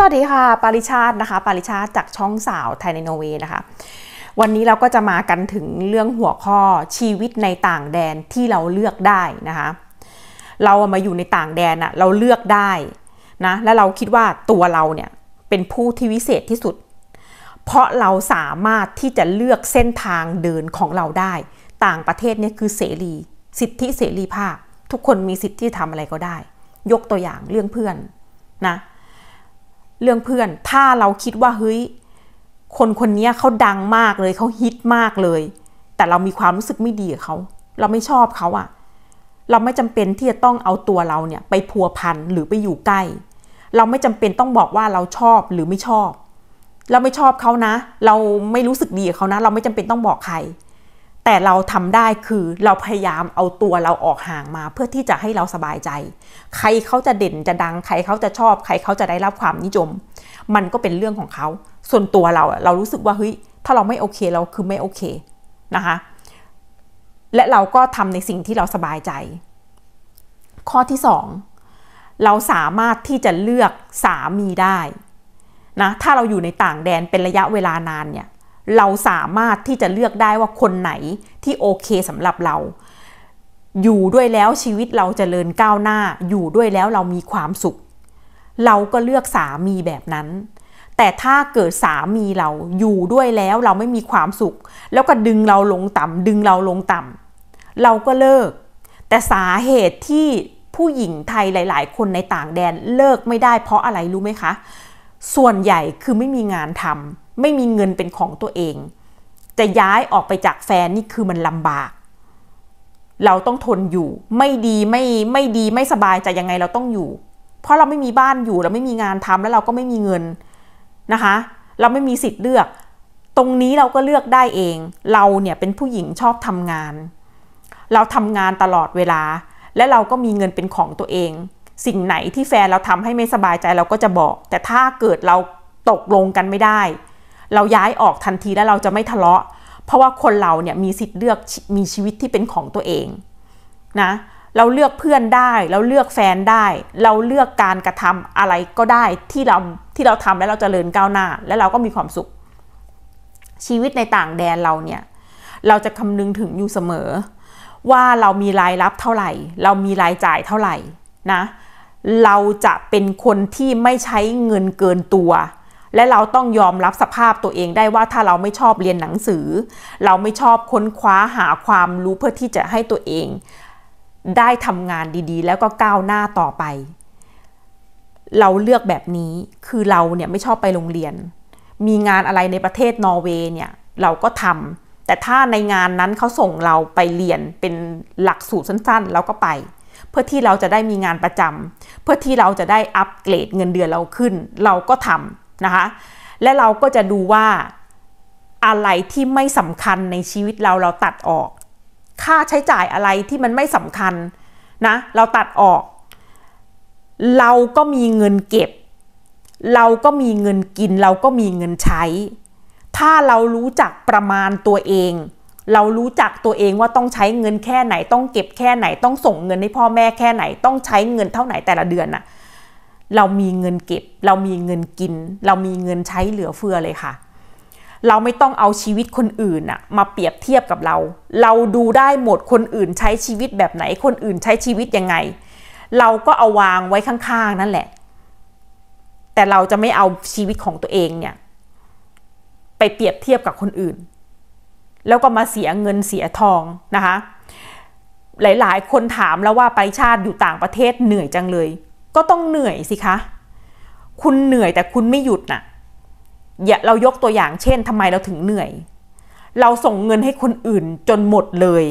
สวัสดีค่ะ ปาริชาตินะคะ ปาริชาติจากช่องสาวไทยในโนเวย์นะคะ วันนี้เราก็จะมากันถึงเรื่องหัวข้อชีวิตในต่างแดนที่เราเลือกได้นะคะ เรามาอยู่ในต่างแดนอะเราเลือกได้ นะ และเราคิดว่าตัวเราเนี่ยเป็นผู้ที่วิเศษที่สุด เพราะเราสามารถที่จะเลือกเส้นทางเดินของเราได้ ต่างประเทศเนี่ยคือเสรี สิทธิเสรีภาพ ทุกคนมีสิทธิที่ทำอะไรก็ได้ ยกตัวอย่างเรื่องเพื่อนนะเรื่องเพื่อนถ้าเราคิดว่าเฮ้ยคนคนนี้เขาดังมากเลยเขาฮิตมากเลย แต่เรามีความรู้สึกไม่ดีกับเขาเราไม่ชอบเขาอะเราไม่จำเป็นที่จะต้องเอาตัวเราเนี่ยไปพัวพันหรือไปอยู่ใกล้ เราไม่จำเป็นต้องบอกว่าเราชอบหรือไม่ชอบ เราไม่ชอบเขานะ เราไม่รู้สึกดีกับเขานะ เราไม่จำเป็นต้องบอกใครแต่เราทำได้คือเราพยายามเอาตัวเราออกห่างมา เพื่อที่จะให้เราสบายใจ ใครเขาจะเด่นจะดังใครเขาจะชอบใครเขาจะได้รับความนิยม มันก็เป็นเรื่องของเขาส่วนตัวเราเรารู้สึกว่าเฮ้ยถ้าเราไม่โอเคเราคือไม่โอเคนะคะและเราก็ทำในสิ่งที่เราสบายใจ ข้อที่ 2 เราสามารถที่จะเลือกสามีได้นะถ้าเราอยู่ในต่างแดนเป็นระยะเวลานานเนี่ยเราสามารถที่จะเลือกได้ว่าคนไหนที่โอเคสำหรับเรา อยู่ด้วยแล้วชีวิตเราจเจริญก้าวหน้า อยู่ด้วยแล้วเรามีความสุข เราก็เลือกสามีแบบนั้น แต่ถ้าเกิดสามีเราอยู่ด้วยแล้วเราไม่มีความสุข แล้วก็ดึงเราลงต่ำดึงเราลงต่ำเราก็เลิก แต่สาเหตุที่ผู้หญิงไทยหลาย ๆ คนในต่างแดนเลิกไม่ได้เพราะอะไรรู้ไหมคะ ส่วนใหญ่คือไม่มีงานทำไม่มีเงินเป็นของตัวเอง จะย้ายออกไปจากแฟนนี่คือมันลำบาก เราต้องทนอยู่ ไม่ดีไม่ไม่ดีไม่สบายจะยังไงเราต้องอยู่ เพราะเราไม่มีบ้านอยู่เราไม่มีงานทำแล้วเราก็ไม่มีเงินนะคะ เราไม่มีสิทธิ์เลือก ตรงนี้เราก็เลือกได้เอง เราเนี่ยเป็นผู้หญิงชอบทำงาน เราทำงานตลอดเวลา และเราก็มีเงินเป็นของตัวเอง สิ่งไหนที่แฟนเราทำให้ไม่สบายใจเราก็จะบอก แต่ถ้าเกิดเราตกลงกันไม่ได้เราย้ายออกทันทีแล้วเราจะไม่ทะเลาะ เพราะว่าคนเราเนี่ยมีสิทธิ์เลือกมีชีวิตที่เป็นของตัวเองนะเราเลือกเพื่อนได้ เราเลือกแฟนได้ เราเลือกการกระทำอะไรก็ได้ที่เราที่เราทำแล้วเราจเจริญก้าวหน้า และเราก็มีความสุข ชีวิตในต่างแดนเราเนี่ยเราจะคำนึงถึงอยู่เสมอ ว่าเรามีรายรับเท่าไหร่ เรามีรายจ่ายเท่าไหร่นะเราจะเป็นคนที่ไม่ใช้เงินเกินตัวและเราต้องยอมรับสภาพตัวเองได้ว่าถ้าเราไม่ชอบเรียนหนังสือ เราไม่ชอบค้นคว้าหาความรู้เพื่อที่จะให้ตัวเองได้ทำงานดีๆ แล้วก็ก้าวหน้าต่อไป เราเลือกแบบนี้คือเราเนี่ย ไม่ชอบไปโรงเรียน มีงานอะไรในประเทศนอร์เวย์เนี่ย เราก็ทำแต่ถ้าในงานนั้นเขาส่งเราไปเรียนเป็นหลักสูตรสั้นๆเราก็ไป เพื่อที่เราจะได้มีงานประจำเพื่อที่เราจะได้อัปเกรดเงินเดือนเราขึ้น เราก็ทำนะคะและเราก็จะดูว่าอะไรที่ไม่สำคัญในชีวิตเราเราตัดออก ค่าใช้จ่ายอะไรที่มันไม่สำคัญนะเราตัดออก เราก็มีเงินเก็บ เราก็มีเงินกิน เราก็มีเงินใช้ ถ้าเรารู้จักประมาณตัวเอง เรารู้จักตัวเองว่าต้องใช้เงินแค่ไหน ต้องเก็บแค่ไหน ต้องส่งเงินให้พ่อแม่แค่ไหน ต้องใช้เงินเท่าไหร่แต่ละเดือนน่ะเรามีเงินเก็บ เรามีเงินกิน เรามีเงินใช้เหลือเฟือเลยค่ะ เราไม่ต้องเอาชีวิตคนอื่นะมาเปรียบเทียบกับเรา เราดูได้หมดคนอื่นใช้ชีวิตแบบไหนคนอื่นใช้ชีวิตยังไง เราก็เอาวางไว้ข้างๆนั่นแหละ แต่เราจะไม่เอาชีวิตของตัวเองเนี่ยไปเปรียบเทียบกับคนอื่น แล้วก็มาเสียเงินเสียทองนะคะหลายๆ คนถามแล้วว่าไปชาติอยู่ต่างประเทศเหนื่อยจังเลยก็ต้องเหนื่อยสิคะ คุณเหนื่อยแต่คุณไม่หยุดนะ่ะอย่าเรายกตัวอย่างเช่นทำไมเราถึงเหนื่อย เราส่งเงินให้คนอื่นจนหมดเลย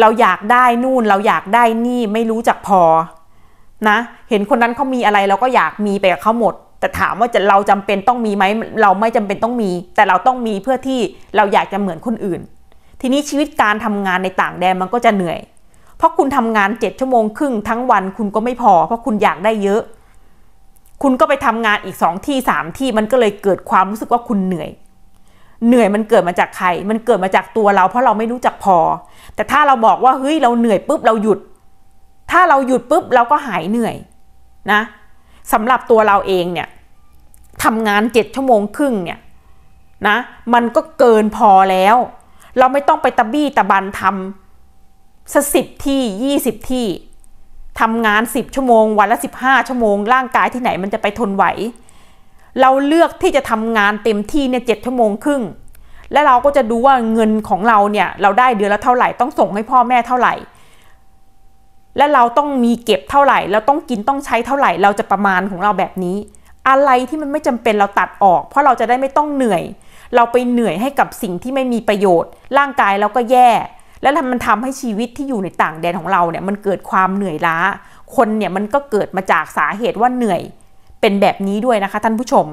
เราอยากได้นู่นเราอยากได้นี่ไม่รู้จักพอ นะเห็นคนนั้นเขามีอะไรเราก็อยากมีไปกับเขาหมด แต่ถามว่าจะเราจำเป็นต้องมีไหมเราไม่จำเป็นต้องมี แต่เราต้องมีเพื่อที่เราอยากจะเหมือนคนอื่น ทีนี้ชีวิตการทำงานในต่างแดนมันก็จะเหนื่อยเพราะคุณทำงานเจ็ดชั่วโมงครึ่งทั้งวันคุณก็ไม่พอ เพราะคุณอยากได้เยอะ คุณก็ไปทำงานอีกสองที่สามที่มันก็เลยเกิดความรู้สึกว่าคุณเหนื่อย เหนื่อยมันเกิดมาจากใคร มันเกิดมาจากตัวเรา เพราะเราไม่รู้จักพอ แต่ถ้าเราบอกว่า เฮ้ย เราเหนื่อยปุ๊บเราหยุด ถ้าเราหยุดปุ๊บเราก็หายเหนื่อยนะสำหรับตัวเราเองเนี่ยทำงานเจ็ดชั่วโมงครึ่งเนี่ยนะ มันก็เกินพอแล้ว เราไม่ต้องไปตะบี้ตะบันทำสักสิบที่ยี่สิบที่ทำงานสิบชั่วโมงวันละสิบห้าชั่วโมงร่างกายที่ไหนมันจะไปทนไหว เราเลือกที่จะทำงานเต็มที่เนี่ยเจ็ดชั่วโมงครึ่งและเราก็จะดูว่าเงินของเราเนี่ยเราได้เดือนละเท่าไหร่ต้องส่งให้พ่อแม่เท่าไหร่ และเราต้องมีเก็บเท่าไหร่เราต้องกินต้องใช้เท่าไหร่ เราจะประมาณของเราแบบนี้ อะไรที่มันไม่จำเป็นเราตัดออก เพราะเราจะได้ไม่ต้องเหนื่อย เราไปเหนื่อยให้กับสิ่งที่ไม่มีประโยชน์ ร่างกายเราก็แย่แล้วมันทำให้ชีวิตที่อยู่ในต่างแดนของเราเนี่ยมันเกิดความเหนื่อยล้า คนเนี่ยมันก็เกิดมาจากสาเหตุว่าเหนื่อยเป็นแบบนี้ด้วยนะคะ ท่านผู้ชม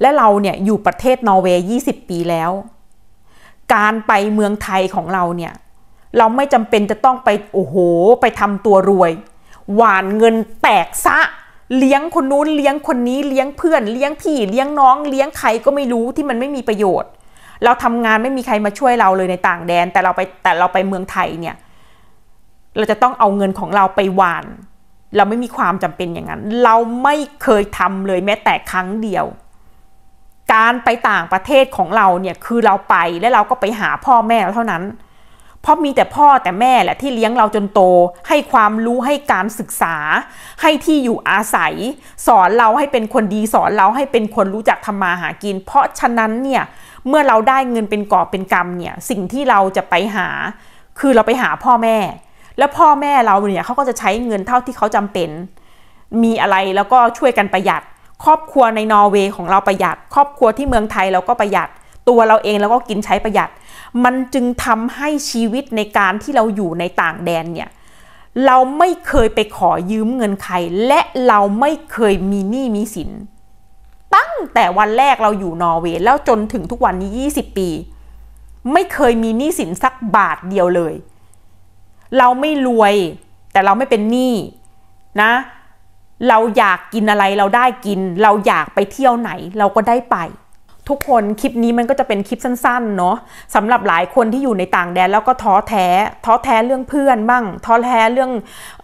และเราเนี่ยอยู่ประเทศนอร์เวย์20 ปีแล้ว การไปเมืองไทยของเราเนี่ย เราไม่จำเป็นจะต้องไปโอ้โหไปทำตัวรวย หวานเงินแตกซะเลี้ยงคนนู้นเลี้ยงคนนี้เลี้ยงเพื่อนเลี้ยงพี่ เลี้ยงน้อง เลี้ยงใครก็ไม่รู้ที่มันไม่มีประโยชน์เราทำงานไม่มีใครมาช่วยเราเลยในต่างแดนแต่เราไปแต่เราไปเมืองไทยเนี่ยเราจะต้องเอาเงินของเราไปหวานเราไม่มีความจำเป็นอย่างนั้น เราไม่เคยทำเลยแม้แต่ครั้งเดียว การไปต่างประเทศของเราเนี่ยคือเราไปและเราก็ไปหาพ่อแม่เท่านั้นเพราะมีแต่พ่อแต่แม่แหละที่เลี้ยงเราจนโต ให้ความรู้ให้การศึกษาให้ที่อยู่อาศัย สอนเราให้เป็นคนดีสอนเราให้เป็นคนรู้จักทำมาหากิน เพราะฉะนั้นเนี่ยเมื่อเราได้เงินเป็นกอบเป็นกรรมเนี่ยสิ่งที่เราจะไปหา คือเราไปหาพ่อแม่ แล้วพ่อแม่เราเนี่ยเขาก็จะใช้เงินเท่าที่เขาจำเป็น มีอะไรแล้วก็ช่วยกันประหยัด ครอบครัวในนอร์เวย์ของเราประหยัด ครอบครัวที่เมืองไทยเราก็ประหยัดตัวเราเองเราก็กินใช้ประหยัด มันจึงทำให้ชีวิตในการที่เราอยู่ในต่างแดนเนี่ยเราไม่เคยไปขอยืมเงินใครและเราไม่เคยมีหนี้มีสินตั้งแต่วันแรกเราอยู่นอร์เวย์แล้วจนถึงทุกวันนี้ 20 ปี ไม่เคยมีหนี้สินสักบาทเดียวเลย เราไม่รวยแต่เราไม่เป็นหนี้นะ เราอยากกินอะไรเราได้กิน เราอยากไปเที่ยวไหนเราก็ได้ไป ทุกคนคลิปนี้มันก็จะเป็นคลิปสั้น ๆ เนาะสำหรับหลายคนที่อยู่ในต่างแดนแล้วก็ท้อแท้ท้อแท้เรื่องเพื่อนบ้างท้อแท้เรื่อง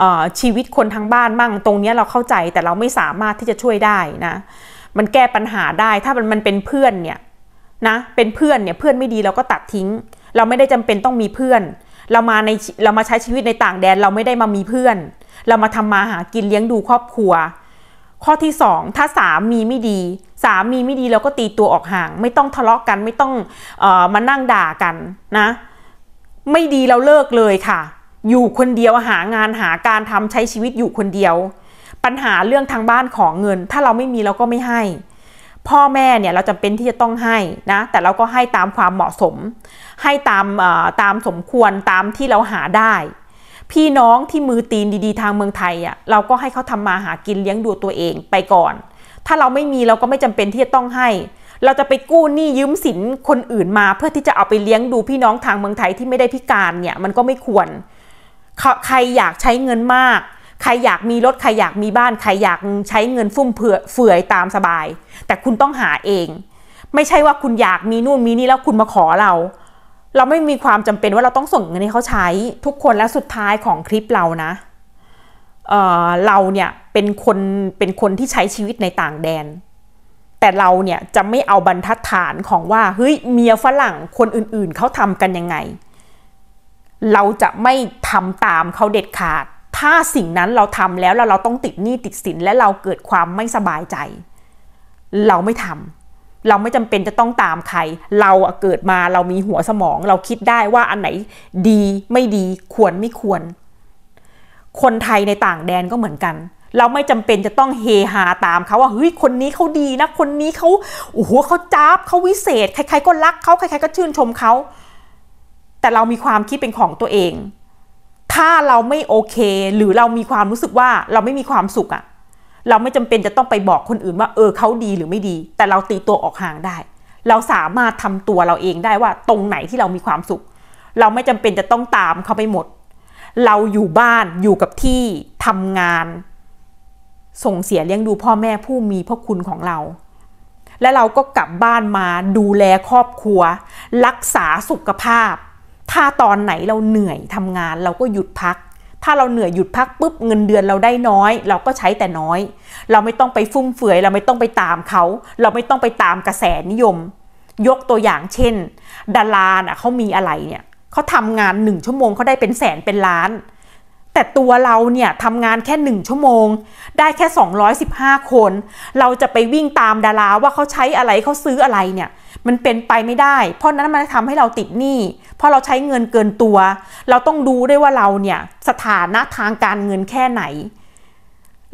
อชีวิตคนทางบ้านบ้างตรงนี้เราเข้าใจแต่เราไม่สามารถที่จะช่วยได้นะมันแก้ปัญหาได้ถ้ามันมันเป็นเพื่อนเนี่ยนะเป็นเพื่อนเนี่ยเพื่อนไม่ดีเราก็ตัดทิ้ง เราไม่ได้จำเป็นต้องมีเพื่อน เรามาในเรามาใช้ชีวิตในต่างแดนเราไม่ได้มามีเพื่อน เรามาทำมาหากินเลี้ยงดูครอบครัว ข้อที่2ถ้าสามีไม่ดีสามีไม่ดีเราก็ตีตัวออกห่าง ไม่ต้องทะเลาะกกันไม่ต้องออมานั่งด่ากันนะ ไม่ดีเราเลิกเลยค่ะ อยู่คนเดียวหางานหาการทำใช้ชีวิตอยู่คนเดียวปัญหาเรื่องทางบ้านของเงิน ถ้าเราไม่มีเราก็ไม่ให้ พ่อแม่เนี่ยเราจำเป็นที่จะต้องให้นะแต่เราก็ให้ตามความเหมาะสม ให้ตามตามสมควรตามที่เราหาได้ พี่น้องที่มือตีนดีๆทางเมืองไทยอ่ะเราก็ให้เขาทำมาหากินเลี้ยงดูตัวเองไปก่อน ถ้าเราไม่มีเราก็ไม่จำเป็นที่จะต้องให้ เราจะไปกู้หนี้ยืมสินคนอื่นมาเพื่อที่จะเอาไปเลี้ยงดูพี่น้องทางเมืองไทยที่ไม่ได้พิการเนี่ยมันก็ไม่ควรใครอยากใช้เงินมากใครอยากมีรถใครอยากมีบ้านใครอยากใช้เงินฟุ่มเฟือยตามสบาย แต่คุณต้องหาเอง ไม่ใช่ว่าคุณอยากมีนู่นมีนี่แล้วคุณมาขอเรา เราไม่มีความจำเป็นว่าเราต้องส่งเงินให้เขาใช้ทุกคนและสุดท้ายของคลิปเรานะเเราเนี่ยเป็นคนเป็นคนที่ใช้ชีวิตในต่างแดน แต่เราเนี่ยจะไม่เอาบรรทัดฐานของว่า เฮ้ยเมียฝรั่งคนอื่นๆเขาทำกันยังไง เราจะไม่ทำตามเขาเด็ดขาดถ้าสิ่งนั้นเราทำแล้วแล้วเราต้องติดหนี้ติดสินและเราเกิดความไม่สบายใจ เราไม่ทำเราไม่จำเป็นจะต้องตามใคร เราเกิดมาเรามีหัวสมอง เราคิดได้ว่าอันไหนดีไม่ดี ควรไม่ควร คนไทยในต่างแดนก็เหมือนกัน เราไม่จำเป็นจะต้องเฮฮาตามเขาว่าเฮ้ยคนนี้เขาดีนะ คนนี้เขาโอ้โหเขาจ้าบเขาวิเศษใครๆก็รักเขาใครๆก็ชื่นชมเขาแต่เรามีความคิดเป็นของตัวเองถ้าเราไม่โอเคหรือเรามีความรู้สึกว่าเราไม่มีความสุขอะเราไม่จำเป็นจะต้องไปบอกคนอื่นว่า เออเขาดีหรือไม่ดี แต่เราตีตัวออกห่างได้ เราสามารถทำตัวเราเองได้ว่า ตรงไหนที่เรามีความสุข เราไม่จำเป็นจะต้องตามเขาไปหมด เราอยู่บ้านอยู่กับที่ทำงาน ส่งเสียเลี้ยงดูพ่อแม่ผู้มีพระคุณของเรา และเราก็กลับบ้านมาดูแลครอบครัว รักษาสุขภาพถ้าตอนไหนเราเหนื่อยทำงานเราก็หยุดพัก ถ้าเราเหนื่อยหยุดพักปุ๊บเงินเดือนเราได้น้อย เราก็ใช้แต่น้อย เราไม่ต้องไปฟุ่มเฟือยเราไม่ต้องไปตามเขา เราไม่ต้องไปตามกระแสนิยม ยกตัวอย่างเช่น ดาราน่ะเขามีอะไรเนี่ยเขาทำงานหนึ่งชั่วโมงเขาได้เป็นแสนเป็นล้าน แต่ตัวเราเนี่ยทำงานแค่หนึ่งชั่วโมงได้แค่ 215 คน เราจะไปวิ่งตามดาราว่าเขาใช้อะไรเขาซื้ออะไรเนี่ยมันเป็นไปไม่ได้ เพราะนั้นมันทำให้เราติดหนี้ เพราะเราใช้เงินเกินตัว เราต้องดูด้วยว่าเราเนี่ยสถานะทางการเงินแค่ไหน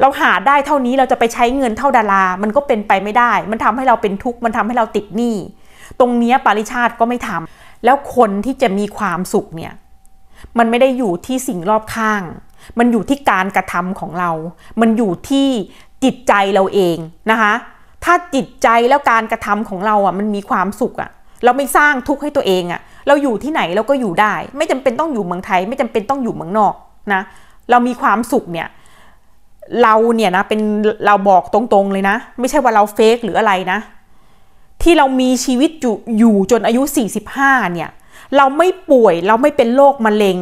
เราหาได้เท่านี้เราจะไปใช้เงินเท่าดารา มันก็เป็นไปไม่ได้ มันทำให้เราเป็นทุกข์ มันทำให้เราติดหนี้ ตรงนี้ปริชาติก็ไม่ทำ แล้วคนที่จะมีความสุขเนี่ย มันไม่ได้อยู่ที่สิ่งรอบข้าง มันอยู่ที่การกระทำของเรา มันอยู่ที่จิตใจเราเองนะคะถ้าจิตใจแล้วการกระทำของเราอ่ะมันมีความสุขอ่ะเราไม่สร้างทุกข์ให้ตัวเองอ่ะเราอยู่ที่ไหนเราก็อยู่ได้ ไม่จำเป็นต้องอยู่เมืองไทยไม่จำเป็นต้องอยู่เมืองนอกนะเรามีความสุขเนี่ยเราเนี่ยนะเป็นเราบอกตรงๆเลยนะ ไม่ใช่ว่าเราเฟกหรืออะไรนะที่เรามีชีวิตอยู่จนอายุ 45 เนี่ยเราไม่ป่วยเราไม่เป็นโรคมะเร็ง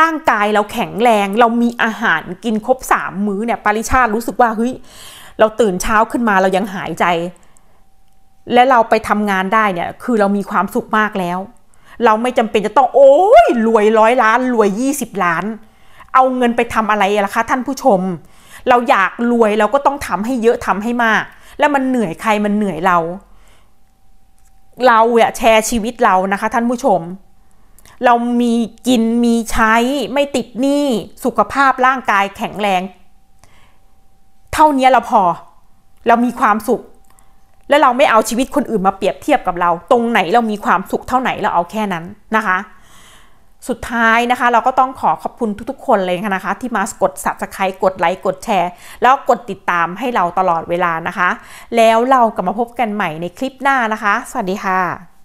ร่างกายเราแข็งแรง เรามีอาหารกินครบสามมื้อเนี่ยปาริชาติรู้สึกว่าเฮ้ยเราตื่นเช้าขึ้นมาเรายังหายใจ และเราไปทำงานได้เนี่ย คือเรามีความสุขมากแล้ว เราไม่จำเป็นจะต้อง โอ้ยรวยร้อยล้านรวย 20 ล้าน เอาเงินไปทำอะไรล่ะคะท่านผู้ชม เราอยากรวยเราก็ต้องทำให้เยอะทำให้มาก แล้วมันเหนื่อยใครมันเหนื่อยเรา เราอะแชร์ชีวิตเรานะคะ ท่านผู้ชม เรามีกินมีใช้ไม่ติดหนี้สุขภาพร่างกายแข็งแรงท่านี้เราพอเรามีความสุข และเราไม่เอาชีวิตคนอื่นมาเปรียบเทียบกับเรา ตรงไหนเรามีความสุขเท่าไหนเราเอาแค่นั้นนะคะ สุดท้ายนะคะ เราก็ต้องขอขอบคุณทุกๆ คนเลยนะคะ ที่มากด subscribe กดไลค์กดแชร์ แล้วกดติดตามให้เราตลอดเวลานะคะ แล้วเรากลับมาพบกันใหม่ในคลิปหน้านะคะสวัสดีค่ะ